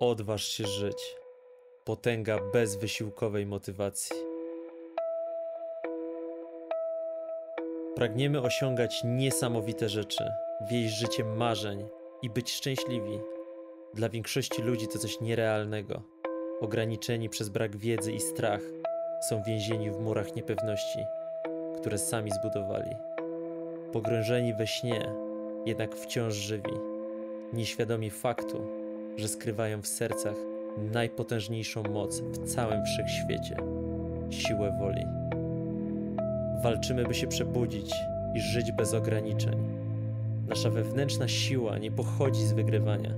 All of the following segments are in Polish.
Odważ się żyć. Potęga bez wysiłkowej motywacji. Pragniemy osiągać niesamowite rzeczy, wieść życie marzeń i być szczęśliwi. Dla większości ludzi to coś nierealnego. Ograniczeni przez brak wiedzy i strach, są więzieni w murach niepewności, które sami zbudowali. Pogrążeni we śnie, jednak wciąż żywi, nieświadomi faktu, że skrywają w sercach najpotężniejszą moc w całym wszechświecie siłę woli. Walczymy, by się przebudzić i żyć bez ograniczeń. Nasza wewnętrzna siła nie pochodzi z wygrywania.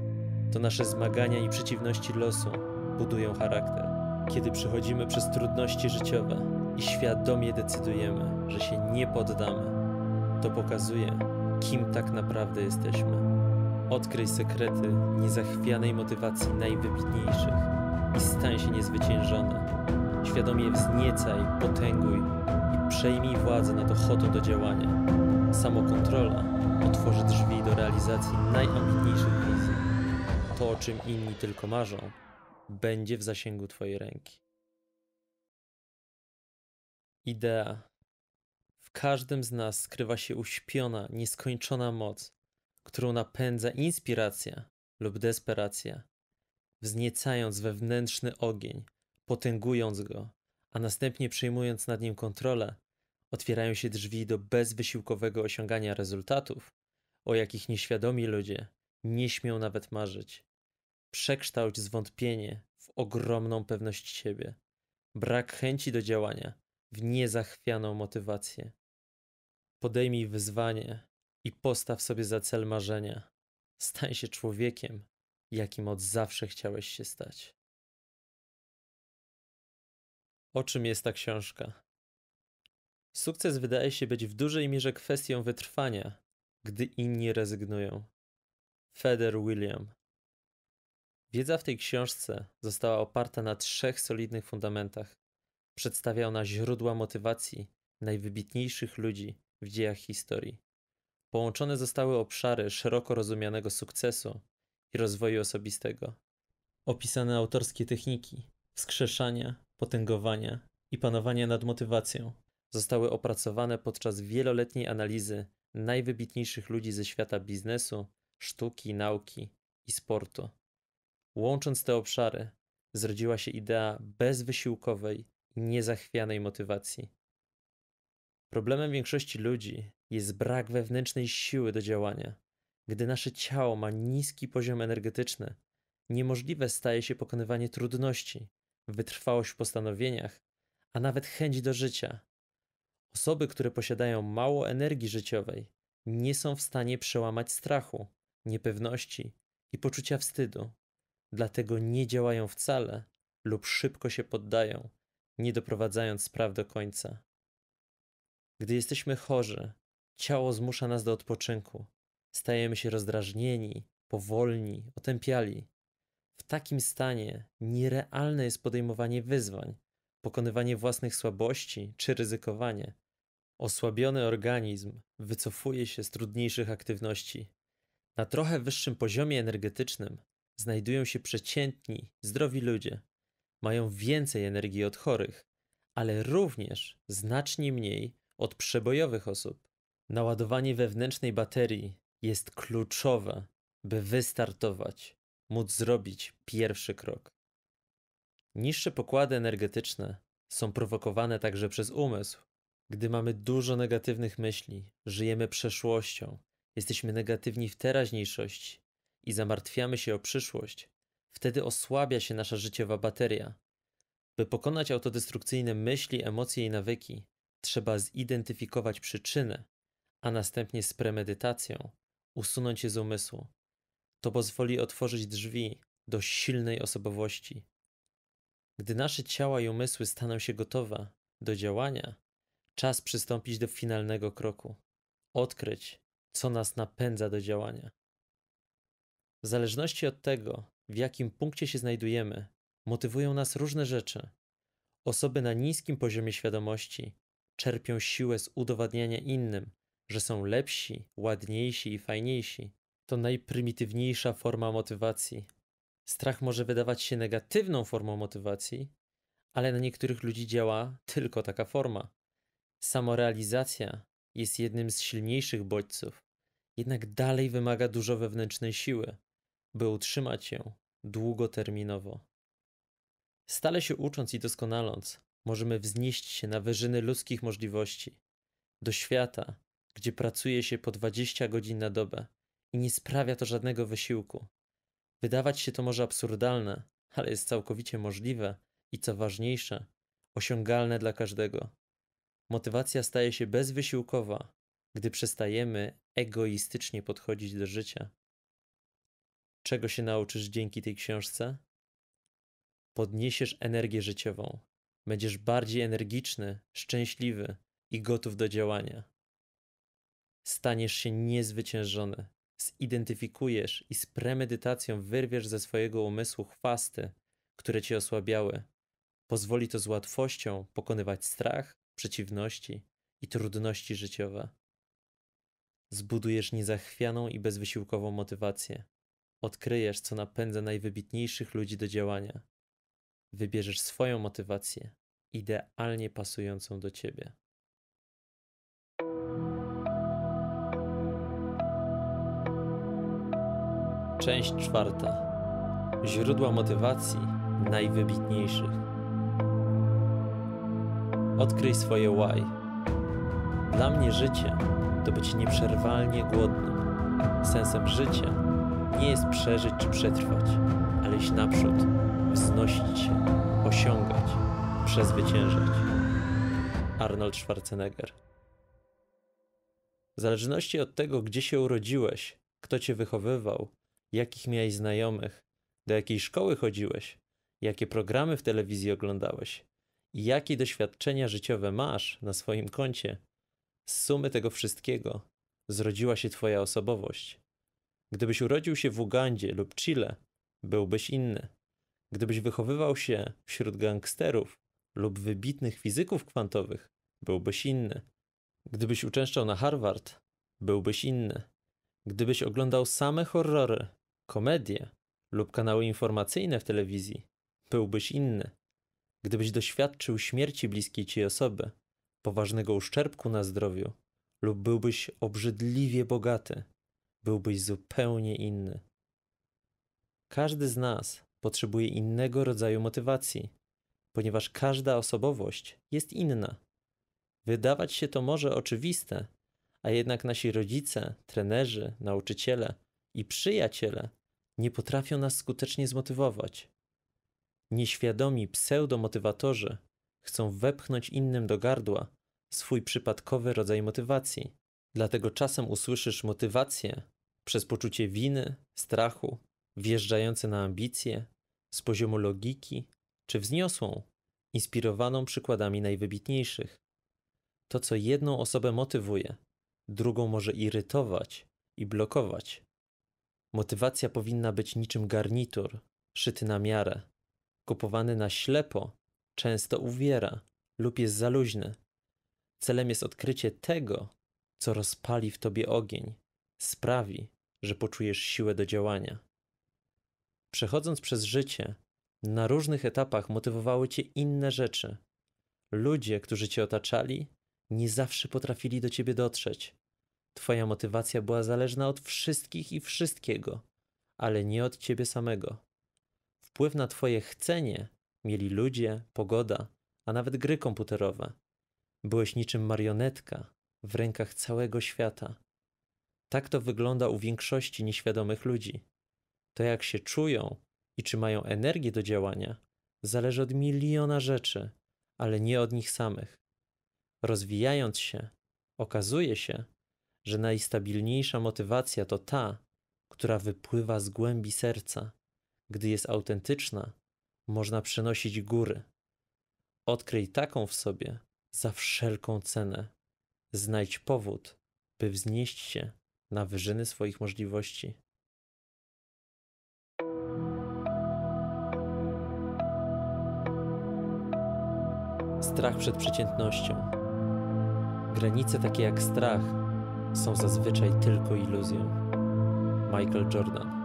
To nasze zmagania i przeciwności losu budują charakter. Kiedy przechodzimy przez trudności życiowe i świadomie decydujemy, że się nie poddamy, to pokazuje, kim tak naprawdę jesteśmy. Odkryj sekrety niezachwianej motywacji najwybitniejszych i stań się niezwyciężona. Świadomie wzniecaj, potęguj i przejmij władzę nad ochotą do działania. Samokontrola otworzy drzwi do realizacji najambitniejszych wizji. To, o czym inni tylko marzą, będzie w zasięgu Twojej ręki. Idea. W każdym z nas skrywa się uśpiona, nieskończona moc, którą napędza inspiracja lub desperacja, wzniecając wewnętrzny ogień, potęgując go, a następnie przejmując nad nim kontrolę, otwierają się drzwi do bezwysiłkowego osiągania rezultatów, o jakich nieświadomi ludzie nie śmią nawet marzyć. Przekształć zwątpienie w ogromną pewność siebie, brak chęci do działania w niezachwianą motywację. Podejmij wyzwanie, i postaw sobie za cel marzenia. Staj się człowiekiem, jakim od zawsze chciałeś się stać. O czym jest ta książka? Sukces wydaje się być w dużej mierze kwestią wytrwania, gdy inni rezygnują. Feder William. Wiedza w tej książce została oparta na trzech solidnych fundamentach. Przedstawia ona źródła motywacji najwybitniejszych ludzi w dziejach historii. Połączone zostały obszary szeroko rozumianego sukcesu i rozwoju osobistego. Opisane autorskie techniki wskrzeszania, potęgowania i panowania nad motywacją zostały opracowane podczas wieloletniej analizy najwybitniejszych ludzi ze świata biznesu, sztuki, nauki i sportu. Łącząc te obszary, zrodziła się idea bezwysiłkowej niezachwianej motywacji. Problemem większości ludzi jest brak wewnętrznej siły do działania. Gdy nasze ciało ma niski poziom energetyczny, niemożliwe staje się pokonywanie trudności, wytrwałość w postanowieniach, a nawet chęć do życia. Osoby, które posiadają mało energii życiowej, nie są w stanie przełamać strachu, niepewności i poczucia wstydu. Dlatego nie działają wcale lub szybko się poddają, nie doprowadzając spraw do końca. Gdy jesteśmy chorzy, Ciało zmusza nas do odpoczynku. Stajemy się rozdrażnieni, powolni, otępiali. W takim stanie nierealne jest podejmowanie wyzwań, pokonywanie własnych słabości czy ryzykowanie. Osłabiony organizm wycofuje się z trudniejszych aktywności. Na trochę wyższym poziomie energetycznym znajdują się przeciętni, zdrowi ludzie. Mają więcej energii od chorych, ale również znacznie mniej od przebojowych osób. Naładowanie wewnętrznej baterii jest kluczowe, by wystartować, móc zrobić pierwszy krok. Niższe pokłady energetyczne są prowokowane także przez umysł. Gdy mamy dużo negatywnych myśli, żyjemy przeszłością, jesteśmy negatywni w teraźniejszości i zamartwiamy się o przyszłość, wtedy osłabia się nasza życiowa bateria. By pokonać autodestrukcyjne myśli, emocje i nawyki, trzeba zidentyfikować przyczynę a następnie z premedytacją usunąć je z umysłu. To pozwoli otworzyć drzwi do silnej osobowości. Gdy nasze ciała i umysły staną się gotowe do działania, czas przystąpić do finalnego kroku odkryć, co nas napędza do działania. W zależności od tego, w jakim punkcie się znajdujemy, motywują nas różne rzeczy. Osoby na niskim poziomie świadomości czerpią siłę z udowadniania innym, że są lepsi, ładniejsi i fajniejsi, to najprymitywniejsza forma motywacji. Strach może wydawać się negatywną formą motywacji, ale na niektórych ludzi działa tylko taka forma. Samorealizacja jest jednym z silniejszych bodźców, jednak dalej wymaga dużo wewnętrznej siły, by utrzymać ją długoterminowo. Stale się ucząc i doskonaląc, możemy wznieść się na wyżyny ludzkich możliwości, do świata, gdzie pracuje się po 20 godzin na dobę i nie sprawia to żadnego wysiłku. Wydawać się to może absurdalne, ale jest całkowicie możliwe i co ważniejsze, osiągalne dla każdego. Motywacja staje się bezwysiłkowa, gdy przestajemy egoistycznie podchodzić do życia. Czego się nauczysz dzięki tej książce? Podniesiesz energię życiową, będziesz bardziej energiczny, szczęśliwy i gotów do działania staniesz się niezwyciężony. Zidentyfikujesz i z premedytacją wyrwiesz ze swojego umysłu chwasty, które cię osłabiały. Pozwoli to z łatwością pokonywać strach, przeciwności i trudności życiowe. Zbudujesz niezachwianą i bezwysiłkową motywację. Odkryjesz, co napędza najwybitniejszych ludzi do działania. Wybierzesz swoją motywację, idealnie pasującą do ciebie. Część czwarta. Źródła motywacji najwybitniejszych. Odkryj swoje why. Dla mnie życie to być nieprzerwalnie głodnym. Sensem życia nie jest przeżyć czy przetrwać, ale iść naprzód, wznosić się, osiągać, przezwyciężać. Arnold Schwarzenegger. W zależności od tego, gdzie się urodziłeś, kto cię wychowywał, jakich miałeś znajomych, do jakiej szkoły chodziłeś, jakie programy w telewizji oglądałeś i jakie doświadczenia życiowe masz na swoim koncie. Z sumy tego wszystkiego zrodziła się Twoja osobowość. Gdybyś urodził się w Ugandzie lub Chile, byłbyś inny. Gdybyś wychowywał się wśród gangsterów lub wybitnych fizyków kwantowych, byłbyś inny. Gdybyś uczęszczał na Harvard, byłbyś inny. Gdybyś oglądał same horrory komedie lub kanały informacyjne w telewizji, byłbyś inny. Gdybyś doświadczył śmierci bliskiej ci osoby, poważnego uszczerbku na zdrowiu, lub byłbyś obrzydliwie bogaty, byłbyś zupełnie inny. Każdy z nas potrzebuje innego rodzaju motywacji, ponieważ każda osobowość jest inna. Wydawać się to może oczywiste, a jednak nasi rodzice, trenerzy, nauczyciele i przyjaciele nie potrafią nas skutecznie zmotywować. Nieświadomi pseudomotywatorzy chcą wepchnąć innym do gardła swój przypadkowy rodzaj motywacji. Dlatego czasem usłyszysz motywację przez poczucie winy, strachu, wjeżdżające na ambicje, z poziomu logiki czy wzniosłą, inspirowaną przykładami najwybitniejszych. To, co jedną osobę motywuje, drugą może irytować i blokować. Motywacja powinna być niczym garnitur, szyty na miarę. Kupowany na ślepo, często uwiera lub jest za luźny. Celem jest odkrycie tego, co rozpali w tobie ogień, sprawi, że poczujesz siłę do działania. Przechodząc przez życie, na różnych etapach motywowały cię inne rzeczy. Ludzie, którzy cię otaczali, nie zawsze potrafili do ciebie dotrzeć. Twoja motywacja była zależna od wszystkich i wszystkiego, ale nie od ciebie samego. Wpływ na Twoje chcenie mieli ludzie, pogoda, a nawet gry komputerowe. Byłeś niczym marionetka w rękach całego świata. Tak to wygląda u większości nieświadomych ludzi. To jak się czują i czy mają energię do działania, zależy od miliona rzeczy, ale nie od nich samych. Rozwijając się, okazuje się, że najstabilniejsza motywacja to ta, która wypływa z głębi serca. Gdy jest autentyczna, można przenosić góry. Odkryj taką w sobie za wszelką cenę. Znajdź powód, by wznieść się na wyżyny swoich możliwości. Strach przed przeciętnością. Granice takie jak strach są zazwyczaj tylko iluzją. Michael Jordan.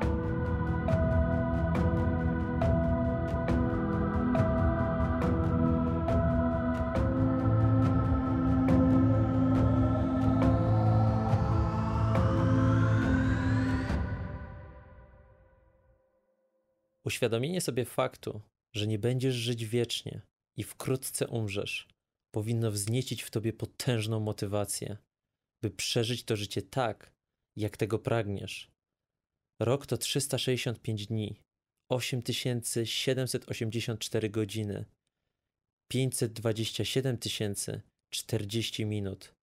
Uświadomienie sobie faktu, że nie będziesz żyć wiecznie i wkrótce umrzesz, powinno wzniecić w tobie potężną motywację by przeżyć to życie tak, jak tego pragniesz. Rok to 365 dni, 8784 godziny, 527 tysięcy 40 minut,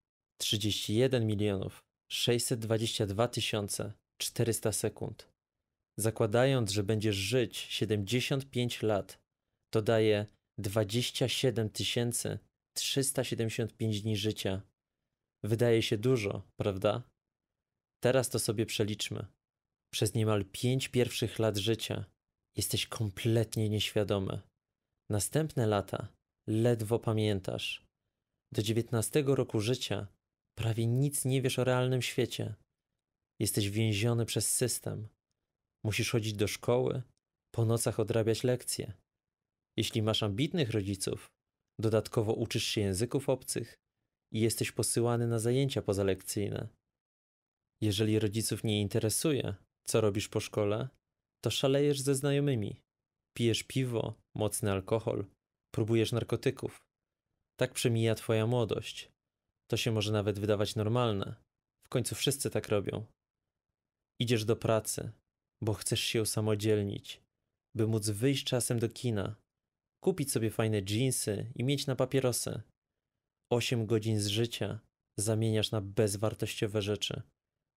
31 milionów 622 tysiące 400 sekund. Zakładając, że będziesz żyć 75 lat, to daje 27 tysięcy 375 dni życia wydaje się dużo, prawda? Teraz to sobie przeliczmy. Przez niemal pięć pierwszych lat życia jesteś kompletnie nieświadomy. Następne lata ledwo pamiętasz. Do dziewiętnastego roku życia prawie nic nie wiesz o realnym świecie. Jesteś więziony przez system. Musisz chodzić do szkoły, po nocach odrabiać lekcje. Jeśli masz ambitnych rodziców, dodatkowo uczysz się języków obcych, i jesteś posyłany na zajęcia pozalekcyjne. Jeżeli rodziców nie interesuje, co robisz po szkole, to szalejesz ze znajomymi, pijesz piwo, mocny alkohol, próbujesz narkotyków. Tak przemija twoja młodość. To się może nawet wydawać normalne. W końcu wszyscy tak robią. Idziesz do pracy, bo chcesz się usamodzielnić, by móc wyjść czasem do kina, kupić sobie fajne dżinsy i mieć na papierosy. 8 godzin z życia zamieniasz na bezwartościowe rzeczy,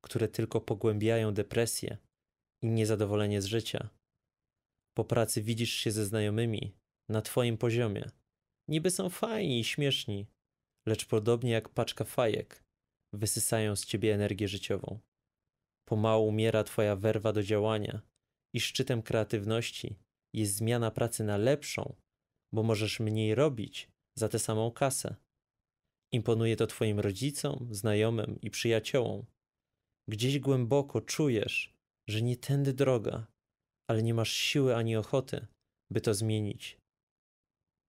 które tylko pogłębiają depresję i niezadowolenie z życia. Po pracy widzisz się ze znajomymi na twoim poziomie. Niby są fajni i śmieszni, lecz podobnie jak paczka fajek, wysysają z ciebie energię życiową. Pomału umiera twoja werwa do działania i szczytem kreatywności jest zmiana pracy na lepszą, bo możesz mniej robić za tę samą kasę. Imponuje to Twoim rodzicom, znajomym i przyjaciołom. Gdzieś głęboko czujesz, że nie tędy droga, ale nie masz siły ani ochoty, by to zmienić.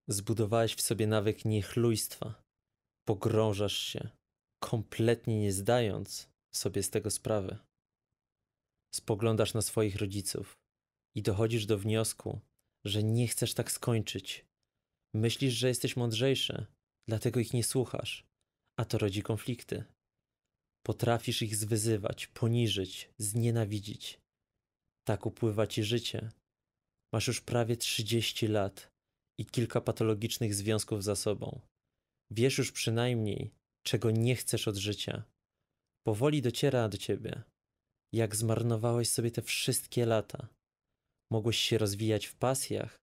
Zbudowałeś w sobie nawyk niechlujstwa. Pogrążasz się, kompletnie nie zdając sobie z tego sprawy. Spoglądasz na swoich rodziców i dochodzisz do wniosku, że nie chcesz tak skończyć. Myślisz, że jesteś mądrzejszy, dlatego ich nie słuchasz, a to rodzi konflikty. Potrafisz ich zwyzywać, poniżyć, znienawidzić. Tak upływa ci życie. Masz już prawie 30 lat i kilka patologicznych związków za sobą. Wiesz już przynajmniej, czego nie chcesz od życia. Powoli dociera do ciebie, jak zmarnowałeś sobie te wszystkie lata. Mogłeś się rozwijać w pasjach,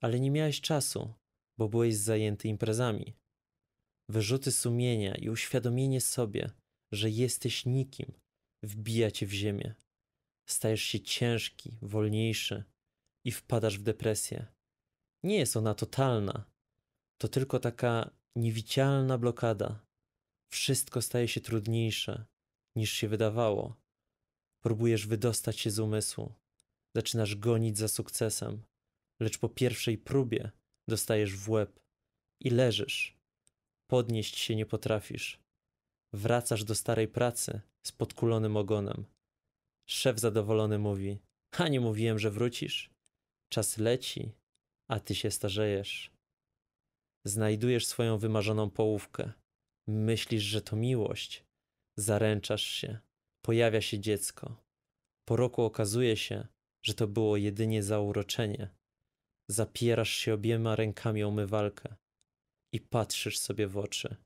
ale nie miałeś czasu, bo byłeś zajęty imprezami wyrzuty sumienia i uświadomienie sobie, że jesteś nikim, wbija cię w ziemię. Stajesz się ciężki, wolniejszy i wpadasz w depresję. Nie jest ona totalna, to tylko taka niewidzialna blokada. Wszystko staje się trudniejsze niż się wydawało. Próbujesz wydostać się z umysłu, zaczynasz gonić za sukcesem, lecz po pierwszej próbie dostajesz w łeb i leżysz Podnieść się nie potrafisz. Wracasz do starej pracy z podkulonym ogonem. Szef zadowolony mówi: A nie mówiłem, że wrócisz. Czas leci, a ty się starzejesz. Znajdujesz swoją wymarzoną połówkę. Myślisz, że to miłość. Zaręczasz się. Pojawia się dziecko. Po roku okazuje się, że to było jedynie zauroczenie. Zapierasz się obiema rękami o mywalkę i patrzysz sobie w oczy.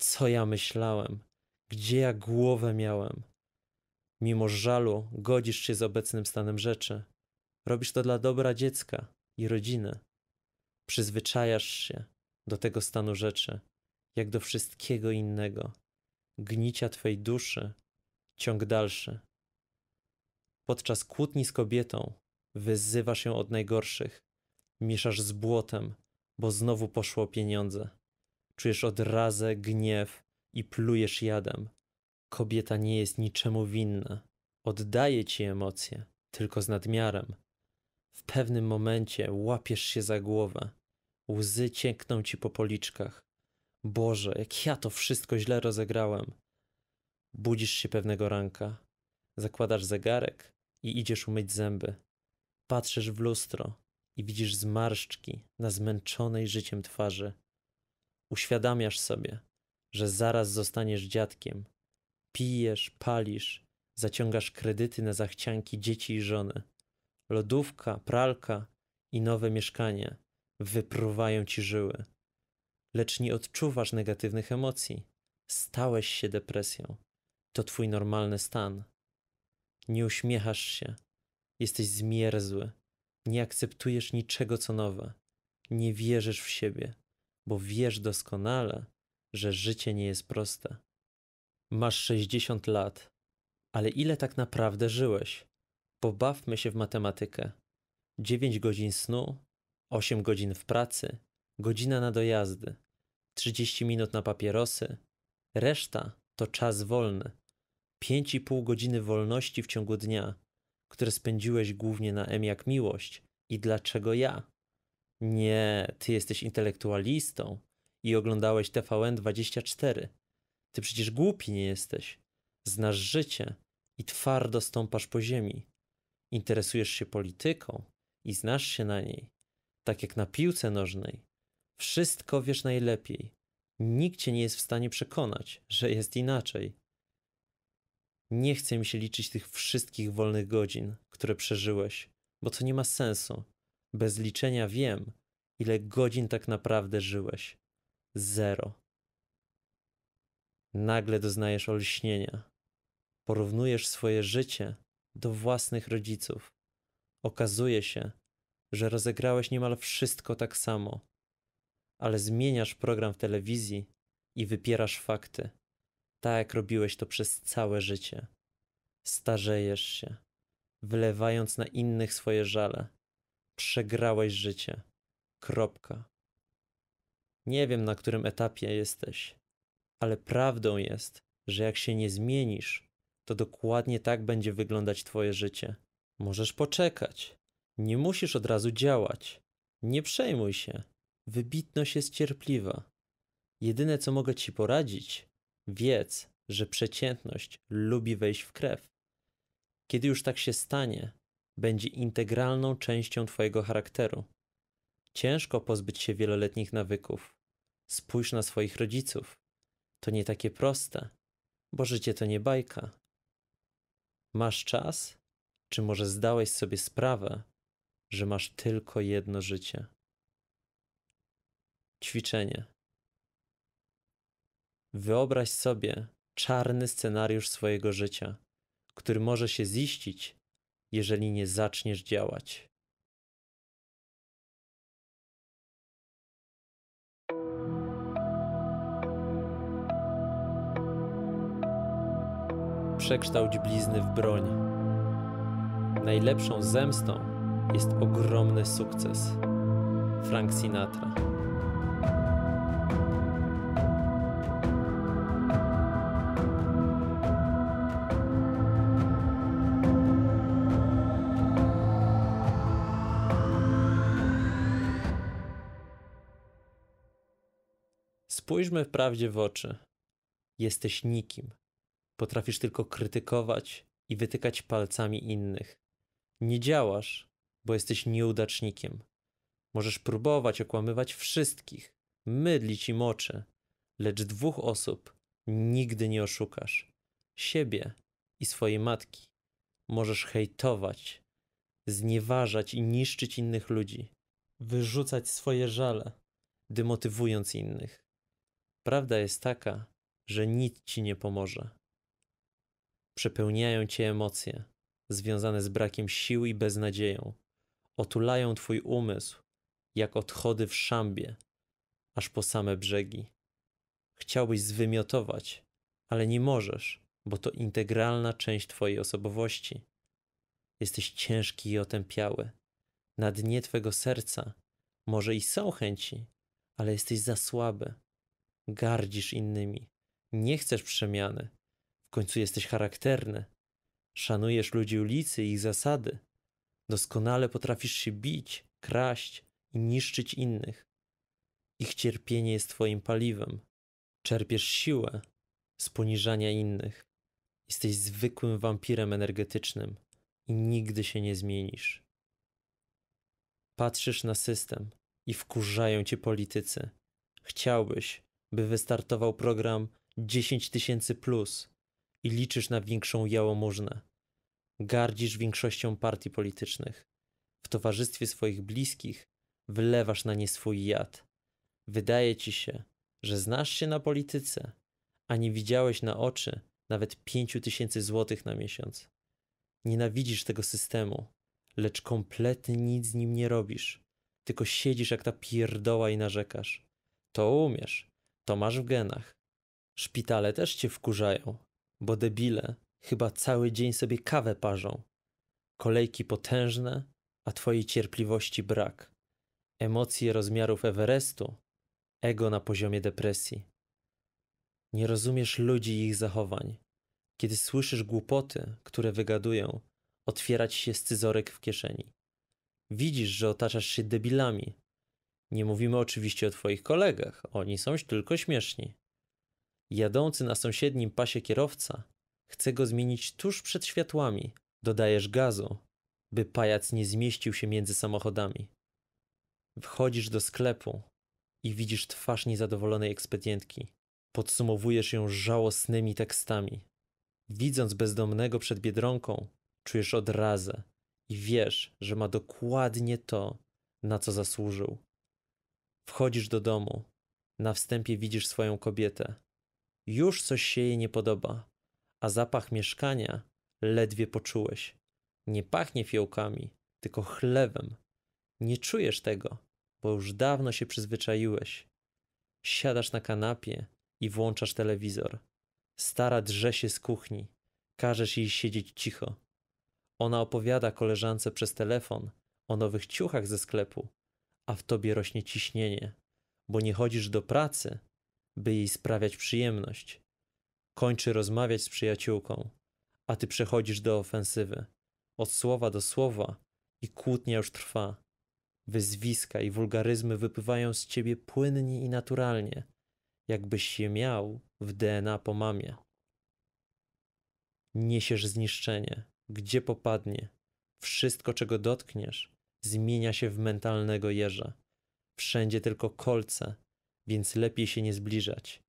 Co ja myślałem? Gdzie ja głowę miałem? Mimo żalu godzisz się z obecnym stanem rzeczy. Robisz to dla dobra dziecka i rodziny. Przyzwyczajasz się do tego stanu rzeczy, jak do wszystkiego innego. Gnicia twojej duszy, ciąg dalszy. Podczas kłótni z kobietą wyzywasz ją od najgorszych, mieszasz z błotem, bo znowu poszło pieniądze. Czujesz odrazę, gniew i plujesz jadem. Kobieta nie jest niczemu winna. Oddaje ci emocje, tylko z nadmiarem. W pewnym momencie łapiesz się za głowę. Łzy ciekną ci po policzkach. Boże, jak ja to wszystko źle rozegrałem. Budzisz się pewnego ranka. Zakładasz zegarek i idziesz umyć zęby. Patrzysz w lustro i widzisz zmarszczki na zmęczonej życiem twarzy. Uświadamiasz sobie, że zaraz zostaniesz dziadkiem. Pijesz, palisz, zaciągasz kredyty na zachcianki dzieci i żony. Lodówka, pralka i nowe mieszkanie wypruwają ci żyły. Lecz nie odczuwasz negatywnych emocji. Stałeś się depresją. To twój normalny stan. Nie uśmiechasz się. Jesteś zmierzły nie akceptujesz niczego, co nowe. Nie wierzysz w siebie, bo wiesz doskonale, że życie nie jest proste. Masz 60 lat, ale ile tak naprawdę żyłeś? Pobawmy się w matematykę. 9 godzin snu, 8 godzin w pracy, godzina na dojazdy, 30 minut na papierosy, reszta to czas wolny, 5,5 godziny wolności w ciągu dnia, które spędziłeś głównie na M jak miłość i dlaczego ja? Nie, ty jesteś intelektualistą i oglądałeś TVN24. Ty przecież głupi nie jesteś. Znasz życie i twardo stąpasz po ziemi. Interesujesz się polityką i znasz się na niej. Tak jak na piłce nożnej. Wszystko wiesz najlepiej. Nikt cię nie jest w stanie przekonać, że jest inaczej. Nie chce mi się liczyć tych wszystkich wolnych godzin, które przeżyłeś, bo to nie ma sensu. Bez liczenia wiem, ile godzin tak naprawdę żyłeś. Zero. Nagle doznajesz olśnienia. Porównujesz swoje życie do własnych rodziców. Okazuje się, że rozegrałeś niemal wszystko tak samo, ale zmieniasz program w telewizji i wypierasz fakty tak jak robiłeś to przez całe życie. Starzejesz się, wylewając na innych swoje żale. Przegrałeś życie. Kropka. Nie wiem, na którym etapie jesteś, ale prawdą jest, że jak się nie zmienisz, to dokładnie tak będzie wyglądać Twoje życie. Możesz poczekać. Nie musisz od razu działać. Nie przejmuj się. Wybitność jest cierpliwa. Jedyne, co mogę Ci poradzić, Wiedz, że przeciętność lubi wejść w krew. Kiedy już tak się stanie, będzie integralną częścią Twojego charakteru. Ciężko pozbyć się wieloletnich nawyków. Spójrz na swoich rodziców. To nie takie proste, bo życie to nie bajka. Masz czas? Czy może zdałeś sobie sprawę, że masz tylko jedno życie? Ćwiczenie. Wyobraź sobie czarny scenariusz swojego życia, który może się ziścić, jeżeli nie zaczniesz działać. Przekształć blizny w broń. Najlepszą zemstą jest ogromny sukces. Frank Sinatra. Spójrzmy prawdzie w oczy. Jesteś nikim. Potrafisz tylko krytykować i wytykać palcami innych. Nie działasz, bo jesteś nieudacznikiem. Możesz próbować okłamywać wszystkich, mydlić im oczy, lecz dwóch osób nigdy nie oszukasz: siebie i swojej matki. Możesz hejtować, znieważać i niszczyć innych ludzi, wyrzucać swoje żale, demotywując innych. Prawda jest taka, że nic ci nie pomoże. Przepełniają cię emocje, związane z brakiem sił i beznadzieją. Otulają twój umysł, jak odchody w szambie, aż po same brzegi. Chciałbyś zwymiotować, ale nie możesz, bo to integralna część twojej osobowości. Jesteś ciężki i otępiały. Na dnie twego serca może i są chęci, ale jesteś za słaby, gardzisz innymi, nie chcesz przemiany, w końcu jesteś charakterny, szanujesz ludzi ulicy i ich zasady, doskonale potrafisz się bić, kraść i niszczyć innych. Ich cierpienie jest twoim paliwem. Czerpiesz siłę z poniżania innych. Jesteś zwykłym wampirem energetycznym i nigdy się nie zmienisz. Patrzysz na system i wkurzają cię politycy. Chciałbyś, by wystartował program 10 tysięcy plus i liczysz na większą jałomużnę. Gardzisz większością partii politycznych. W towarzystwie swoich bliskich wylewasz na nie swój jad. Wydaje ci się, że znasz się na polityce, a nie widziałeś na oczy nawet 5 tysięcy złotych na miesiąc. Nienawidzisz tego systemu, lecz kompletnie nic z nim nie robisz. Tylko siedzisz jak ta pierdoła i narzekasz. To umiesz to masz w genach. Szpitale też cię wkurzają, bo debile chyba cały dzień sobie kawę parzą. Kolejki potężne, a twojej cierpliwości brak. Emocje rozmiarów Everestu, ego na poziomie depresji. Nie rozumiesz ludzi i ich zachowań. Kiedy słyszysz głupoty, które wygadują, otwierać się scyzorek w kieszeni. Widzisz, że otaczasz się debilami, nie mówimy oczywiście o twoich kolegach, oni są tylko śmieszni. Jadący na sąsiednim pasie kierowca chce go zmienić tuż przed światłami. Dodajesz gazu, by pajac nie zmieścił się między samochodami. Wchodzisz do sklepu i widzisz twarz niezadowolonej ekspedientki. Podsumowujesz ją żałosnymi tekstami. Widząc bezdomnego przed biedronką, czujesz odrazę i wiesz, że ma dokładnie to, na co zasłużył. Wchodzisz do domu. Na wstępie widzisz swoją kobietę. Już coś się jej nie podoba, a zapach mieszkania ledwie poczułeś. Nie pachnie fiołkami, tylko chlebem. Nie czujesz tego, bo już dawno się przyzwyczaiłeś. Siadasz na kanapie i włączasz telewizor. Stara drze się z kuchni. Każesz jej siedzieć cicho. Ona opowiada koleżance przez telefon o nowych ciuchach ze sklepu a w tobie rośnie ciśnienie, bo nie chodzisz do pracy, by jej sprawiać przyjemność. Kończy rozmawiać z przyjaciółką, a ty przechodzisz do ofensywy. Od słowa do słowa i kłótnia już trwa. Wyzwiska i wulgaryzmy wypływają z ciebie płynnie i naturalnie, jakbyś je miał w DNA po mamie. Niesiesz zniszczenie, gdzie popadnie, wszystko czego dotkniesz, zmienia się w mentalnego jeża. Wszędzie tylko kolce, więc lepiej się nie zbliżać.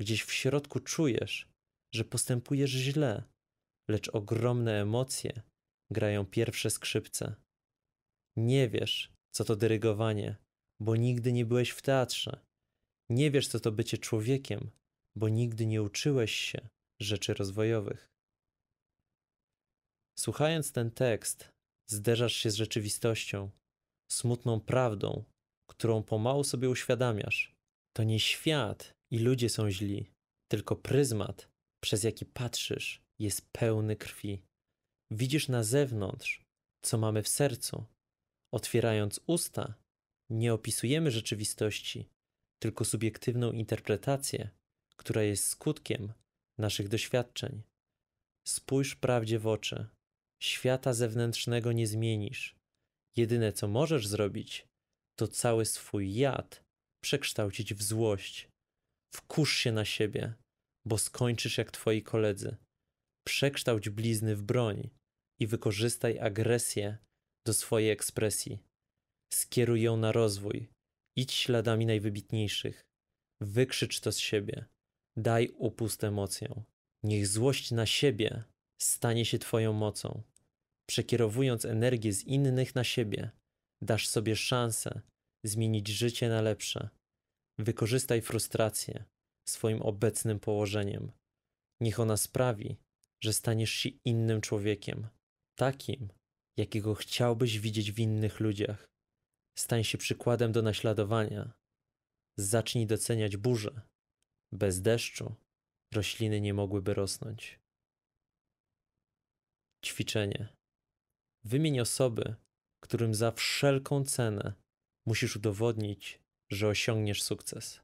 Gdzieś w środku czujesz, że postępujesz źle, lecz ogromne emocje grają pierwsze skrzypce. Nie wiesz, co to dyrygowanie, bo nigdy nie byłeś w teatrze. Nie wiesz, co to bycie człowiekiem, bo nigdy nie uczyłeś się rzeczy rozwojowych. Słuchając ten tekst, Zderzasz się z rzeczywistością, smutną prawdą, którą pomału sobie uświadamiasz. To nie świat i ludzie są źli, tylko pryzmat, przez jaki patrzysz, jest pełny krwi. Widzisz na zewnątrz, co mamy w sercu. Otwierając usta, nie opisujemy rzeczywistości, tylko subiektywną interpretację, która jest skutkiem naszych doświadczeń. Spójrz prawdzie w oczy świata zewnętrznego nie zmienisz. Jedyne co możesz zrobić, to cały swój jad przekształcić w złość. Wkurz się na siebie, bo skończysz jak twoi koledzy. Przekształć blizny w broń i wykorzystaj agresję do swojej ekspresji. Skieruj ją na rozwój, idź śladami najwybitniejszych. Wykrzycz to z siebie, daj upust emocjom. Niech złość na siebie stanie się Twoją mocą przekierowując energię z innych na siebie, dasz sobie szansę zmienić życie na lepsze. Wykorzystaj frustrację swoim obecnym położeniem. Niech ona sprawi, że staniesz się innym człowiekiem, takim, jakiego chciałbyś widzieć w innych ludziach. Stań się przykładem do naśladowania. Zacznij doceniać burzę. Bez deszczu rośliny nie mogłyby rosnąć. Ćwiczenie. Wymień osoby, którym za wszelką cenę musisz udowodnić, że osiągniesz sukces.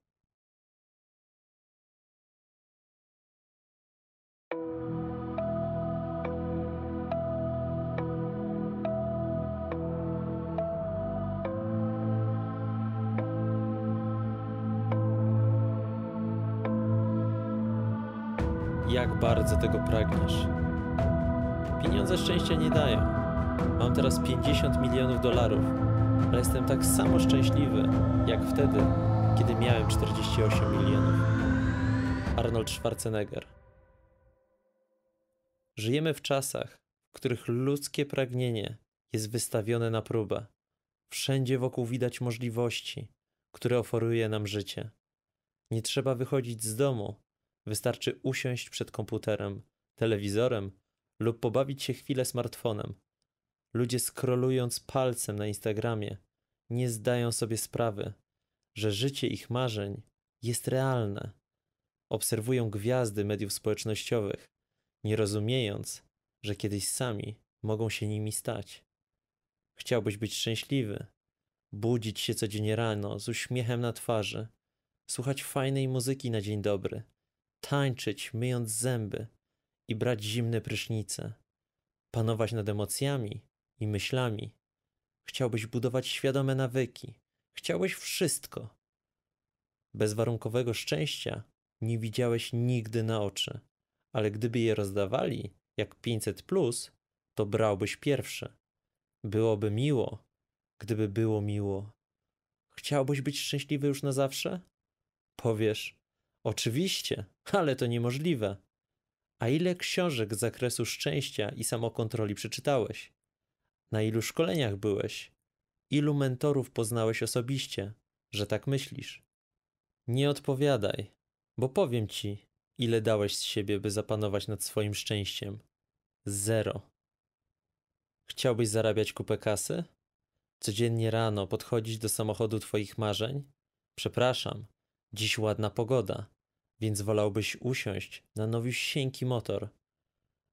Jak bardzo tego pragniesz? Pieniądze szczęścia nie dają Mam teraz 50 milionów dolarów, ale jestem tak samo szczęśliwy, jak wtedy, kiedy miałem 48 milionów. Arnold Schwarzenegger. Żyjemy w czasach, w których ludzkie pragnienie jest wystawione na próbę. Wszędzie wokół widać możliwości, które oferuje nam życie. Nie trzeba wychodzić z domu, wystarczy usiąść przed komputerem, telewizorem lub pobawić się chwilę smartfonem. Ludzie skrolując palcem na Instagramie nie zdają sobie sprawy, że życie ich marzeń jest realne. Obserwują gwiazdy mediów społecznościowych, nie rozumiejąc, że kiedyś sami mogą się nimi stać. Chciałbyś być szczęśliwy, budzić się codziennie rano z uśmiechem na twarzy, słuchać fajnej muzyki na dzień dobry, tańczyć myjąc zęby i brać zimne prysznice, panować nad emocjami i myślami. Chciałbyś budować świadome nawyki. Chciałeś wszystko. Bezwarunkowego szczęścia nie widziałeś nigdy na oczy, ale gdyby je rozdawali, jak 500, plus, to brałbyś pierwsze. Byłoby miło, gdyby było miło. Chciałbyś być szczęśliwy już na zawsze? Powiesz, oczywiście, ale to niemożliwe. A ile książek z zakresu szczęścia i samokontroli przeczytałeś? Na ilu szkoleniach byłeś? Ilu mentorów poznałeś osobiście, że tak myślisz? Nie odpowiadaj, bo powiem ci, ile dałeś z siebie, by zapanować nad swoim szczęściem. Zero. Chciałbyś zarabiać kupę kasy? Codziennie rano podchodzić do samochodu twoich marzeń? Przepraszam, dziś ładna pogoda, więc wolałbyś usiąść na nowiusieńki motor.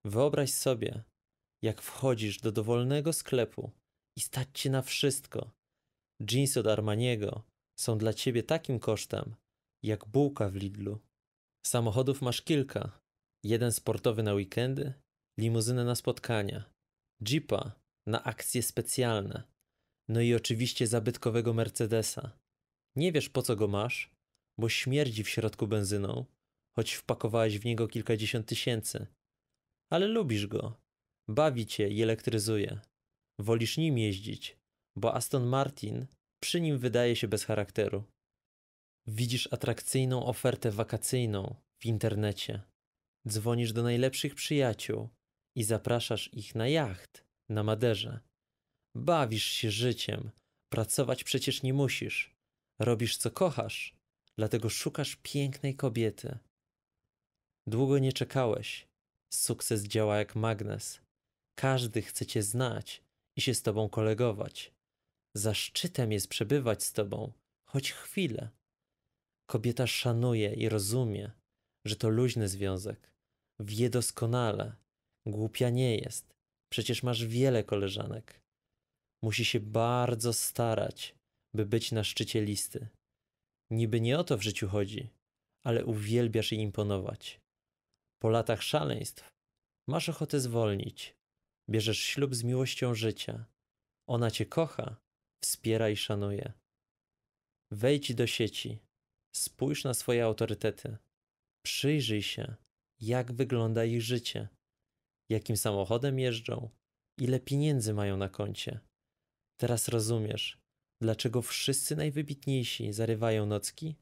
Wyobraź sobie, jak wchodzisz do dowolnego sklepu i stać cię na wszystko. Jeansy od Armaniego są dla ciebie takim kosztem, jak bułka w Lidlu. Samochodów masz kilka. Jeden sportowy na weekendy, limuzynę na spotkania, jeepa na akcje specjalne, no i oczywiście zabytkowego Mercedesa. Nie wiesz po co go masz, bo śmierdzi w środku benzyną, choć wpakowałeś w niego kilkadziesiąt tysięcy. Ale lubisz go Bawi cię i elektryzuje. Wolisz nim jeździć, bo Aston Martin przy nim wydaje się bez charakteru. Widzisz atrakcyjną ofertę wakacyjną w internecie. Dzwonisz do najlepszych przyjaciół i zapraszasz ich na jacht na Maderze. Bawisz się życiem, pracować przecież nie musisz. Robisz co kochasz, dlatego szukasz pięknej kobiety. Długo nie czekałeś. Sukces działa jak magnes. Każdy chce Cię znać i się z Tobą kolegować. Zaszczytem jest przebywać z Tobą, choć chwilę. Kobieta szanuje i rozumie, że to luźny związek. Wie doskonale, głupia nie jest. Przecież masz wiele koleżanek. Musi się bardzo starać, by być na szczycie listy. Niby nie o to w życiu chodzi, ale uwielbiasz jej imponować. Po latach szaleństw masz ochotę zwolnić, Bierzesz ślub z miłością życia. Ona cię kocha, wspiera i szanuje. Wejdź do sieci, spójrz na swoje autorytety. Przyjrzyj się, jak wygląda ich życie, jakim samochodem jeżdżą, ile pieniędzy mają na koncie. Teraz rozumiesz, dlaczego wszyscy najwybitniejsi zarywają nocki?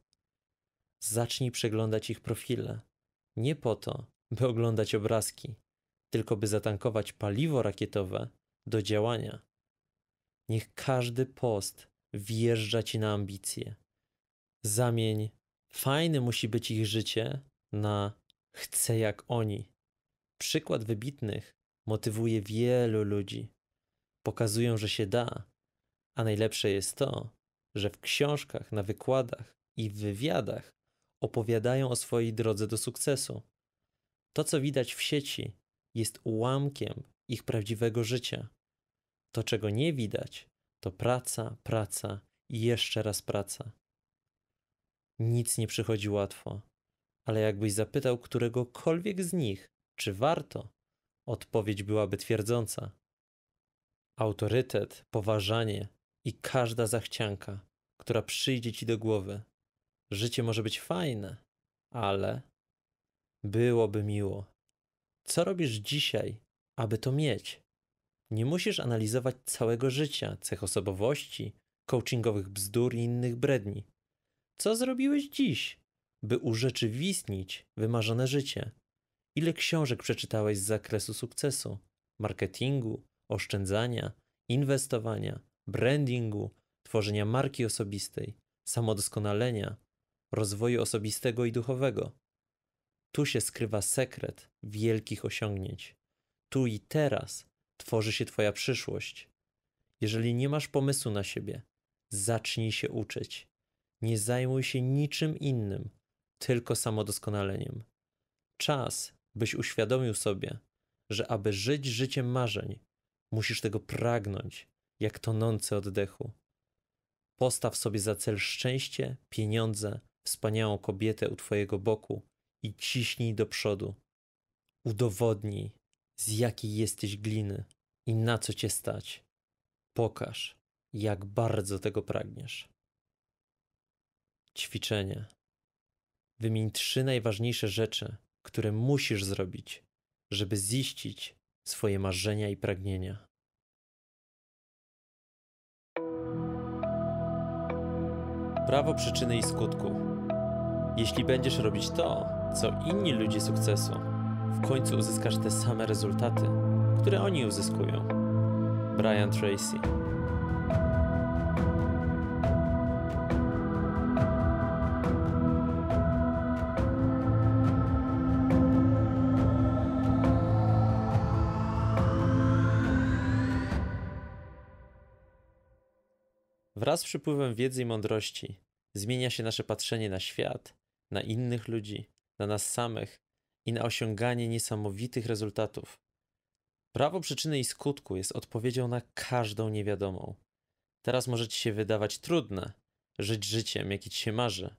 Zacznij przeglądać ich profile. Nie po to, by oglądać obrazki, tylko by zatankować paliwo rakietowe do działania. Niech każdy post wjeżdża ci na ambicje. Zamień fajne musi być ich życie na chcę jak oni. Przykład wybitnych motywuje wielu ludzi. Pokazują, że się da, a najlepsze jest to, że w książkach, na wykładach i w wywiadach opowiadają o swojej drodze do sukcesu. To, co widać w sieci, jest ułamkiem ich prawdziwego życia. To, czego nie widać, to praca, praca i jeszcze raz praca. Nic nie przychodzi łatwo, ale jakbyś zapytał któregokolwiek z nich, czy warto, odpowiedź byłaby twierdząca. Autorytet, poważanie i każda zachcianka, która przyjdzie ci do głowy. Życie może być fajne, ale byłoby miło, co robisz dzisiaj, aby to mieć? Nie musisz analizować całego życia, cech osobowości, coachingowych bzdur i innych bredni. Co zrobiłeś dziś, by urzeczywistnić wymarzone życie? Ile książek przeczytałeś z zakresu sukcesu, marketingu, oszczędzania, inwestowania, brandingu, tworzenia marki osobistej, samodoskonalenia, rozwoju osobistego i duchowego? Tu się skrywa sekret wielkich osiągnięć. Tu i teraz tworzy się Twoja przyszłość. Jeżeli nie masz pomysłu na siebie, zacznij się uczyć. Nie zajmuj się niczym innym, tylko samodoskonaleniem. Czas, byś uświadomił sobie, że aby żyć życiem marzeń, musisz tego pragnąć, jak tonące oddechu. Postaw sobie za cel szczęście, pieniądze, wspaniałą kobietę u Twojego boku i ciśnij do przodu. Udowodnij, z jakiej jesteś gliny i na co cię stać. Pokaż, jak bardzo tego pragniesz. Ćwiczenie. Wymień trzy najważniejsze rzeczy, które musisz zrobić, żeby ziścić swoje marzenia i pragnienia. Prawo przyczyny i skutku. Jeśli będziesz robić to, co inni ludzie sukcesu, w końcu uzyskasz te same rezultaty, które oni uzyskują. Brian Tracy. Wraz z przypływem wiedzy i mądrości zmienia się nasze patrzenie na świat na innych ludzi, na nas samych i na osiąganie niesamowitych rezultatów. Prawo przyczyny i skutku jest odpowiedzią na każdą niewiadomą. Teraz może ci się wydawać trudne żyć życiem, jakie ci się marzy,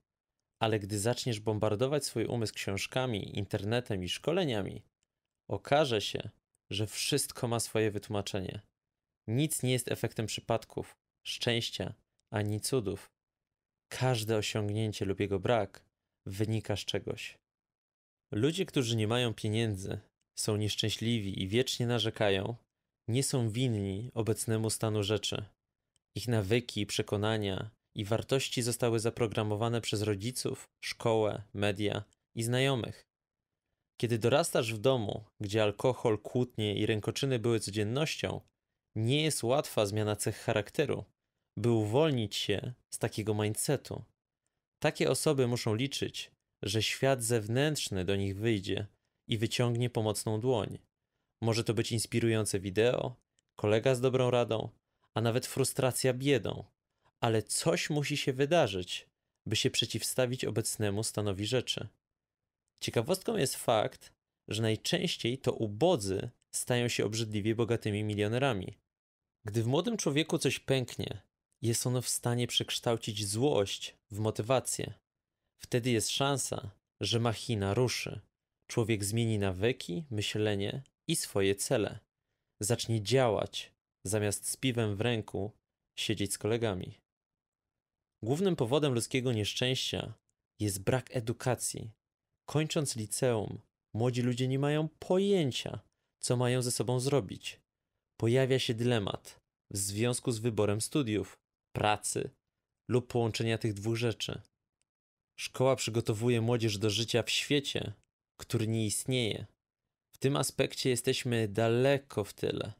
ale gdy zaczniesz bombardować swój umysł książkami, internetem i szkoleniami, okaże się, że wszystko ma swoje wytłumaczenie. Nic nie jest efektem przypadków, szczęścia ani cudów. Każde osiągnięcie lub jego brak wynika z czegoś. Ludzie, którzy nie mają pieniędzy, są nieszczęśliwi i wiecznie narzekają, nie są winni obecnemu stanu rzeczy. Ich nawyki, przekonania i wartości zostały zaprogramowane przez rodziców, szkołę, media i znajomych. Kiedy dorastasz w domu, gdzie alkohol, kłótnie i rękoczyny były codziennością, nie jest łatwa zmiana cech charakteru, by uwolnić się z takiego mindsetu. Takie osoby muszą liczyć, że świat zewnętrzny do nich wyjdzie i wyciągnie pomocną dłoń. Może to być inspirujące wideo, kolega z dobrą radą, a nawet frustracja biedą, ale coś musi się wydarzyć, by się przeciwstawić obecnemu stanowi rzeczy. Ciekawostką jest fakt, że najczęściej to ubodzy stają się obrzydliwie bogatymi milionerami. Gdy w młodym człowieku coś pęknie, jest ono w stanie przekształcić złość w motywację. Wtedy jest szansa, że machina ruszy. Człowiek zmieni nawyki, myślenie i swoje cele. Zacznie działać, zamiast z piwem w ręku siedzieć z kolegami. Głównym powodem ludzkiego nieszczęścia jest brak edukacji. Kończąc liceum, młodzi ludzie nie mają pojęcia, co mają ze sobą zrobić. Pojawia się dylemat w związku z wyborem studiów pracy lub połączenia tych dwóch rzeczy. Szkoła przygotowuje młodzież do życia w świecie, który nie istnieje. W tym aspekcie jesteśmy daleko w tyle.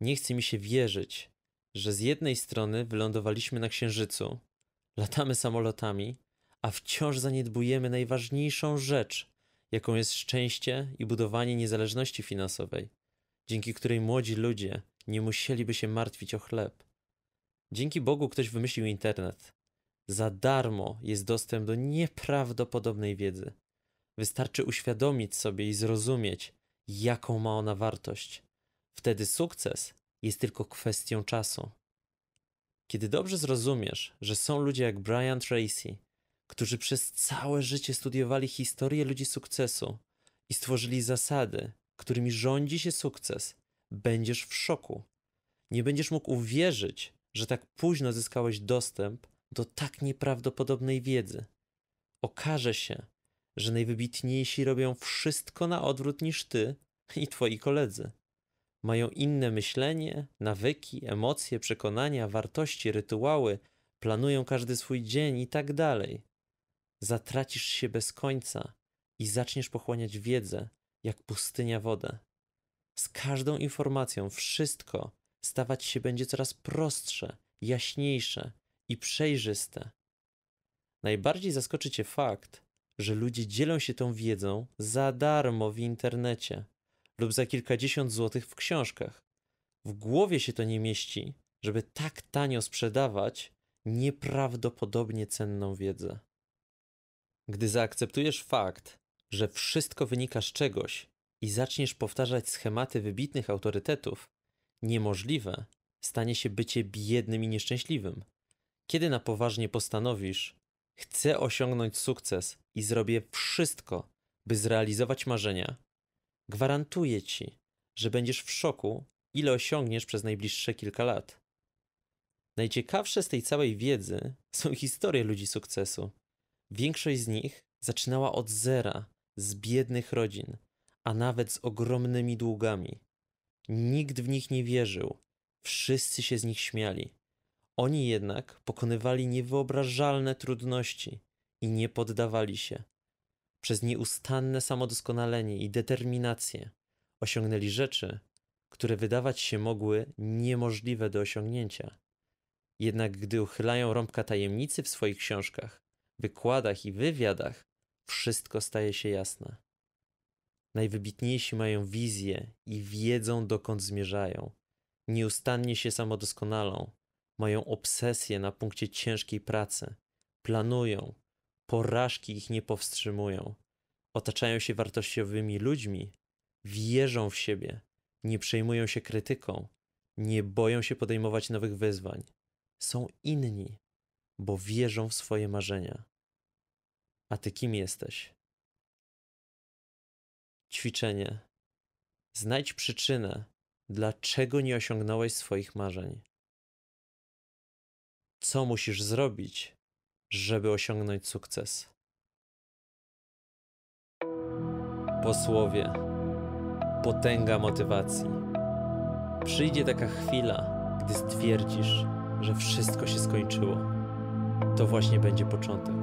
Nie chce mi się wierzyć, że z jednej strony wylądowaliśmy na Księżycu, latamy samolotami, a wciąż zaniedbujemy najważniejszą rzecz, jaką jest szczęście i budowanie niezależności finansowej, dzięki której młodzi ludzie nie musieliby się martwić o chleb. Dzięki Bogu ktoś wymyślił internet. Za darmo jest dostęp do nieprawdopodobnej wiedzy. Wystarczy uświadomić sobie i zrozumieć, jaką ma ona wartość. Wtedy sukces jest tylko kwestią czasu. Kiedy dobrze zrozumiesz, że są ludzie jak Brian Tracy, którzy przez całe życie studiowali historię ludzi sukcesu i stworzyli zasady, którymi rządzi się sukces, będziesz w szoku. Nie będziesz mógł uwierzyć, że tak późno zyskałeś dostęp do tak nieprawdopodobnej wiedzy. Okaże się, że najwybitniejsi robią wszystko na odwrót niż ty i twoi koledzy. Mają inne myślenie, nawyki, emocje, przekonania, wartości, rytuały, planują każdy swój dzień i tak dalej. Zatracisz się bez końca i zaczniesz pochłaniać wiedzę, jak pustynia wodę. Z każdą informacją wszystko, stawać się będzie coraz prostsze, jaśniejsze i przejrzyste. Najbardziej zaskoczy Cię fakt, że ludzie dzielą się tą wiedzą za darmo w internecie lub za kilkadziesiąt złotych w książkach. W głowie się to nie mieści, żeby tak tanio sprzedawać nieprawdopodobnie cenną wiedzę. Gdy zaakceptujesz fakt, że wszystko wynika z czegoś i zaczniesz powtarzać schematy wybitnych autorytetów, niemożliwe stanie się bycie biednym i nieszczęśliwym. Kiedy na poważnie postanowisz, chcę osiągnąć sukces i zrobię wszystko, by zrealizować marzenia, gwarantuję ci, że będziesz w szoku, ile osiągniesz przez najbliższe kilka lat. Najciekawsze z tej całej wiedzy są historie ludzi sukcesu. Większość z nich zaczynała od zera, z biednych rodzin, a nawet z ogromnymi długami. Nikt w nich nie wierzył, wszyscy się z nich śmiali. Oni jednak pokonywali niewyobrażalne trudności i nie poddawali się. Przez nieustanne samodoskonalenie i determinację osiągnęli rzeczy, które wydawać się mogły niemożliwe do osiągnięcia. Jednak gdy uchylają rąbka tajemnicy w swoich książkach, wykładach i wywiadach, wszystko staje się jasne. Najwybitniejsi mają wizję i wiedzą dokąd zmierzają. Nieustannie się samodoskonalą. Mają obsesję na punkcie ciężkiej pracy. Planują. Porażki ich nie powstrzymują. Otaczają się wartościowymi ludźmi. Wierzą w siebie. Nie przejmują się krytyką. Nie boją się podejmować nowych wyzwań. Są inni, bo wierzą w swoje marzenia. A ty kim jesteś? ćwiczenie. Znajdź przyczynę, dlaczego nie osiągnąłeś swoich marzeń. Co musisz zrobić, żeby osiągnąć sukces? Posłowie, potęga motywacji. Przyjdzie taka chwila, gdy stwierdzisz, że wszystko się skończyło. To właśnie będzie początek.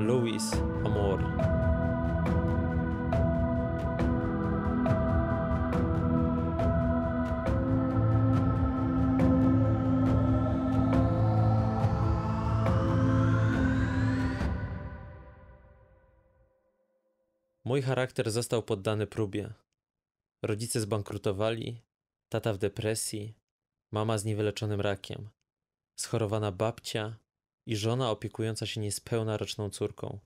Louis Amor. Mój charakter został poddany próbie. Rodzice zbankrutowali, tata w depresji, mama z niewyleczonym rakiem, schorowana babcia i żona opiekująca się niespełna roczną córką.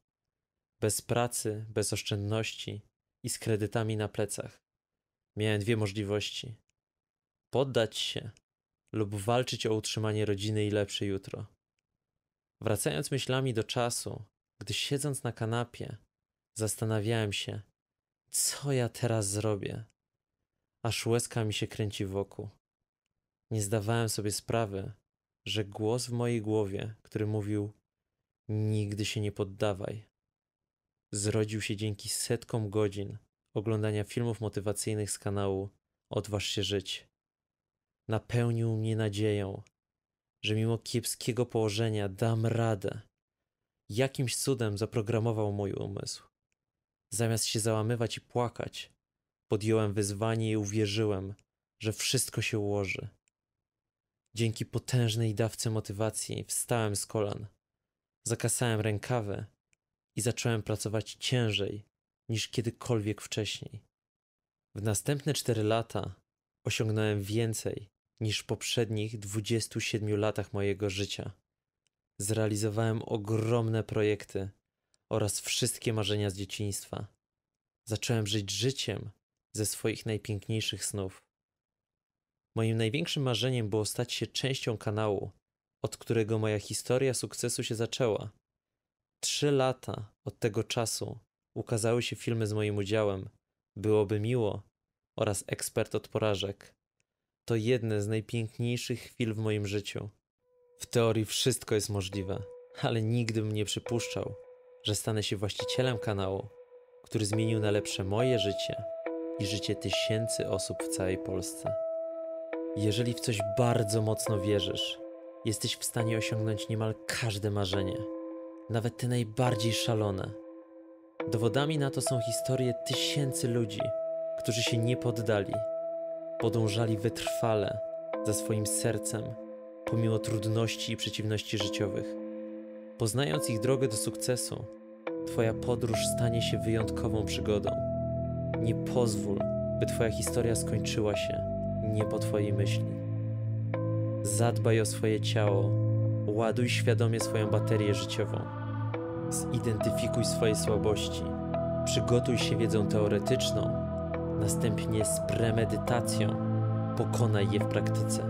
Bez pracy, bez oszczędności i z kredytami na plecach. Miałem dwie możliwości: poddać się lub walczyć o utrzymanie rodziny i lepsze jutro. Wracając myślami do czasu, gdy siedząc na kanapie, Zastanawiałem się, co ja teraz zrobię, aż łezka mi się kręci wokół. Nie zdawałem sobie sprawy, że głos w mojej głowie, który mówił: Nigdy się nie poddawaj, zrodził się dzięki setkom godzin oglądania filmów motywacyjnych z kanału Odważ się żyć. Napełnił mnie nadzieją, że mimo kiepskiego położenia dam radę. Jakimś cudem zaprogramował mój umysł. Zamiast się załamywać i płakać, podjąłem wyzwanie i uwierzyłem, że wszystko się ułoży. Dzięki potężnej dawce motywacji wstałem z kolan, zakasałem rękawy i zacząłem pracować ciężej niż kiedykolwiek wcześniej. W następne cztery lata osiągnąłem więcej niż w poprzednich 27 latach mojego życia. Zrealizowałem ogromne projekty oraz wszystkie marzenia z dzieciństwa. Zacząłem żyć życiem ze swoich najpiękniejszych snów. Moim największym marzeniem było stać się częścią kanału, od którego moja historia sukcesu się zaczęła. Trzy lata od tego czasu ukazały się filmy z moim udziałem Byłoby miło oraz Ekspert od porażek. To jedne z najpiękniejszych chwil w moim życiu. W teorii wszystko jest możliwe, ale nigdy bym nie przypuszczał, że stanę się właścicielem kanału, który zmienił na lepsze moje życie i życie tysięcy osób w całej Polsce. Jeżeli w coś bardzo mocno wierzysz, jesteś w stanie osiągnąć niemal każde marzenie, nawet te najbardziej szalone. Dowodami na to są historie tysięcy ludzi, którzy się nie poddali, podążali wytrwale za swoim sercem, pomimo trudności i przeciwności życiowych. Poznając ich drogę do sukcesu, Twoja podróż stanie się wyjątkową przygodą. Nie pozwól, by Twoja historia skończyła się nie po Twojej myśli. Zadbaj o swoje ciało, ładuj świadomie swoją baterię życiową. Zidentyfikuj swoje słabości, przygotuj się wiedzą teoretyczną, następnie z premedytacją pokonaj je w praktyce.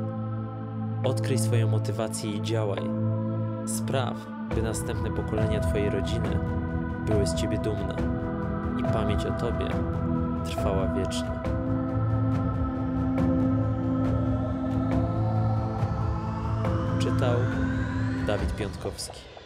Odkryj swoją motywację i działaj. Spraw, by następne pokolenia Twojej rodziny były z Ciebie dumne i pamięć o Tobie trwała wiecznie. Czytał Dawid Piątkowski.